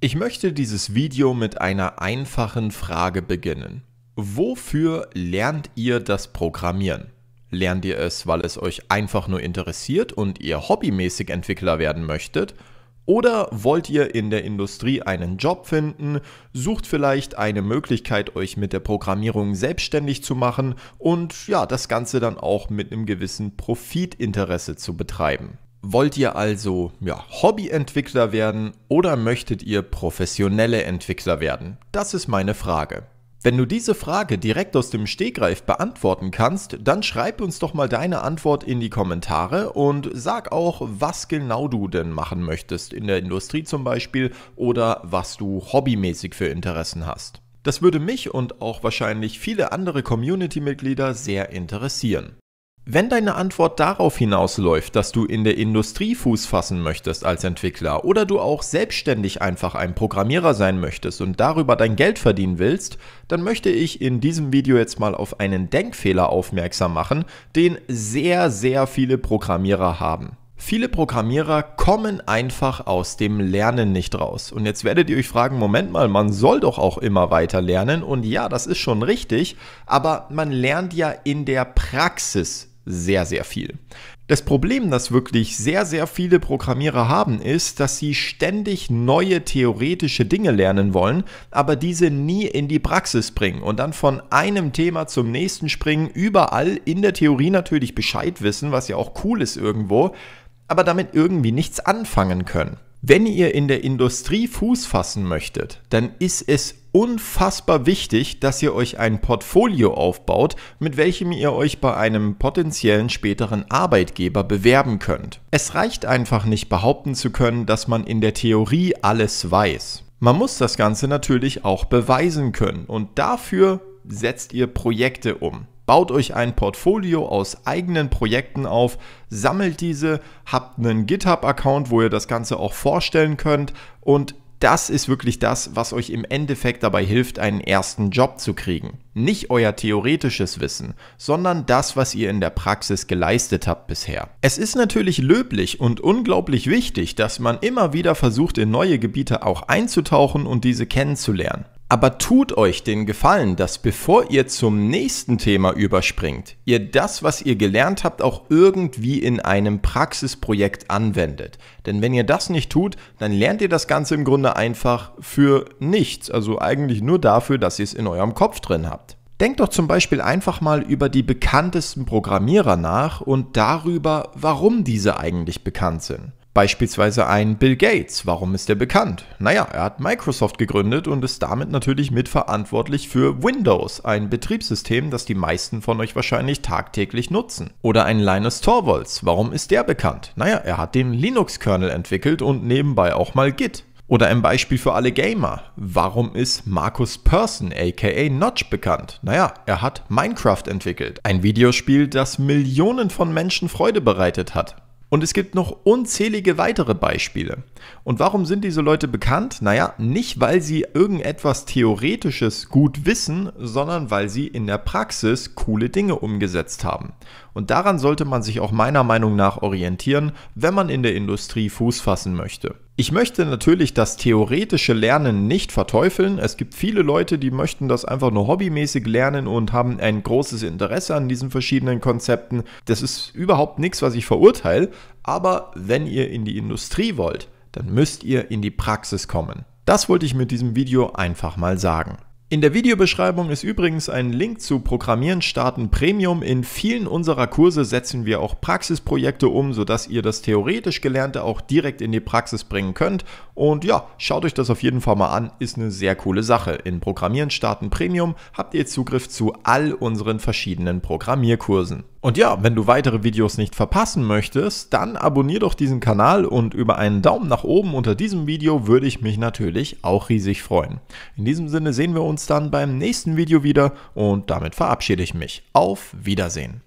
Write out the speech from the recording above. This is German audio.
Ich möchte dieses Video mit einer einfachen Frage beginnen. Wofür lernt ihr das Programmieren? Lernt ihr es, weil es euch einfach nur interessiert und ihr hobbymäßig Entwickler werden möchtet? Oder wollt ihr in der Industrie einen Job finden, sucht vielleicht eine Möglichkeit, euch mit der Programmierung selbstständig zu machen und ja, das Ganze dann auch mit einem gewissen Profitinteresse zu betreiben? Wollt ihr also ja, Hobbyentwickler werden oder möchtet ihr professionelle Entwickler werden? Das ist meine Frage. Wenn du diese Frage direkt aus dem Stegreif beantworten kannst, dann schreib uns doch mal deine Antwort in die Kommentare und sag auch, was genau du denn machen möchtest, in der Industrie zum Beispiel oder was du hobbymäßig für Interessen hast. Das würde mich und auch wahrscheinlich viele andere Community-Mitglieder sehr interessieren. Wenn deine Antwort darauf hinausläuft, dass du in der Industrie Fuß fassen möchtest als Entwickler oder du auch selbstständig einfach ein Programmierer sein möchtest und darüber dein Geld verdienen willst, dann möchte ich in diesem Video jetzt mal auf einen Denkfehler aufmerksam machen, den sehr, sehr viele Programmierer haben. Viele Programmierer kommen einfach aus dem Lernen nicht raus. Und jetzt werdet ihr euch fragen, Moment mal, man soll doch auch immer weiter lernen. Und ja, das ist schon richtig, aber man lernt ja in der Praxis sehr, sehr viel. Das Problem, das wirklich sehr, sehr viele Programmierer haben, ist, dass sie ständig neue theoretische Dinge lernen wollen, aber diese nie in die Praxis bringen und dann von einem Thema zum nächsten springen, überall in der Theorie natürlich Bescheid wissen, was ja auch cool ist irgendwo, aber damit irgendwie nichts anfangen können. Wenn ihr in der Industrie Fuß fassen möchtet, dann ist es unfassbar wichtig, dass ihr euch ein Portfolio aufbaut, mit welchem ihr euch bei einem potenziellen späteren Arbeitgeber bewerben könnt. Es reicht einfach nicht behaupten zu können, dass man in der Theorie alles weiß. Man muss das Ganze natürlich auch beweisen können und dafür setzt ihr Projekte um. Baut euch ein Portfolio aus eigenen Projekten auf, sammelt diese, habt einen GitHub-Account, wo ihr das Ganze auch vorstellen könnt und das ist wirklich das, was euch im Endeffekt dabei hilft, einen ersten Job zu kriegen. Nicht euer theoretisches Wissen, sondern das, was ihr in der Praxis geleistet habt bisher. Es ist natürlich löblich und unglaublich wichtig, dass man immer wieder versucht, in neue Gebiete auch einzutauchen und diese kennenzulernen. Aber tut euch den Gefallen, dass bevor ihr zum nächsten Thema überspringt, ihr das, was ihr gelernt habt, auch irgendwie in einem Praxisprojekt anwendet. Denn wenn ihr das nicht tut, dann lernt ihr das Ganze im Grunde einfach für nichts, also eigentlich nur dafür, dass ihr es in eurem Kopf drin habt. Denkt doch zum Beispiel einfach mal über die bekanntesten Programmierer nach und darüber, warum diese eigentlich bekannt sind. Beispielsweise ein Bill Gates. Warum ist er bekannt? Naja, er hat Microsoft gegründet und ist damit natürlich mitverantwortlich für Windows, ein Betriebssystem, das die meisten von euch wahrscheinlich tagtäglich nutzen. Oder ein Linus Torvalds. Warum ist der bekannt? Naja, er hat den Linux-Kernel entwickelt und nebenbei auch mal Git. Oder ein Beispiel für alle Gamer. Warum ist Markus Person aka Notch bekannt? Naja, er hat Minecraft entwickelt. Ein Videospiel, das Millionen von Menschen Freude bereitet hat. Und es gibt noch unzählige weitere Beispiele. Und warum sind diese Leute bekannt? Naja, nicht weil sie irgendetwas Theoretisches gut wissen, sondern weil sie in der Praxis coole Dinge umgesetzt haben. Und daran sollte man sich auch meiner Meinung nach orientieren, wenn man in der Industrie Fuß fassen möchte. Ich möchte natürlich das theoretische Lernen nicht verteufeln. Es gibt viele Leute, die möchten das einfach nur hobbymäßig lernen und haben ein großes Interesse an diesen verschiedenen Konzepten. Das ist überhaupt nichts, was ich verurteile. Aber wenn ihr in die Industrie wollt, dann müsst ihr in die Praxis kommen. Das wollte ich mit diesem Video einfach mal sagen. In der Videobeschreibung ist übrigens ein Link zu Programmieren starten Premium. In vielen unserer Kurse setzen wir auch Praxisprojekte um, sodass ihr das theoretisch Gelernte auch direkt in die Praxis bringen könnt. Und ja, schaut euch das auf jeden Fall mal an, ist eine sehr coole Sache. In Programmieren starten Premium habt ihr Zugriff zu all unseren verschiedenen Programmierkursen. Und ja, wenn du weitere Videos nicht verpassen möchtest, dann abonnier doch diesen Kanal und über einen Daumen nach oben unter diesem Video würde ich mich natürlich auch riesig freuen. In diesem Sinne sehen wir uns dann beim nächsten Video wieder und damit verabschiede ich mich. Auf Wiedersehen!